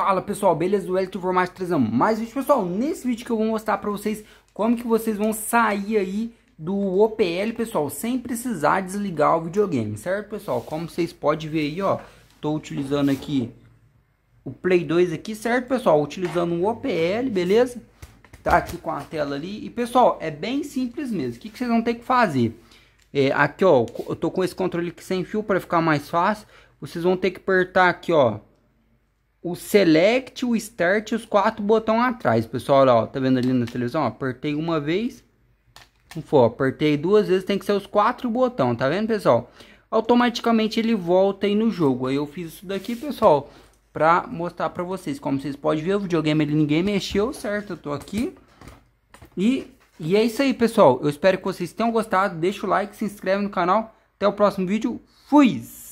Fala pessoal, beleza? Do Elito Formato 3. mais vídeo. Pessoal, nesse vídeo que eu vou mostrar para vocês como que vocês vão sair aí do OPL, pessoal, sem precisar desligar o videogame, certo pessoal? Como vocês podem ver aí, ó, tô utilizando aqui o Play 2 aqui, certo pessoal? Utilizando o OPL, beleza? Tá aqui com a tela ali. E pessoal, é bem simples mesmo. O que, que vocês vão ter que fazer? É, aqui ó, eu tô com esse controle aqui sem fio para ficar mais fácil. Vocês vão ter que apertar aqui ó, o select, o start e os quatro botões atrás, pessoal, ó, tá vendo ali na televisão, ó, apertei uma vez, não for, apertei duas vezes, tem que ser os quatro botões, tá vendo, pessoal? Automaticamente ele volta aí no jogo, aí eu fiz isso daqui, pessoal, pra mostrar pra vocês, como vocês podem ver, o videogame ele ninguém mexeu, certo, eu tô aqui, e, e é isso aí, pessoal, eu espero que vocês tenham gostado, deixa o like, se inscreve no canal, até o próximo vídeo, fui!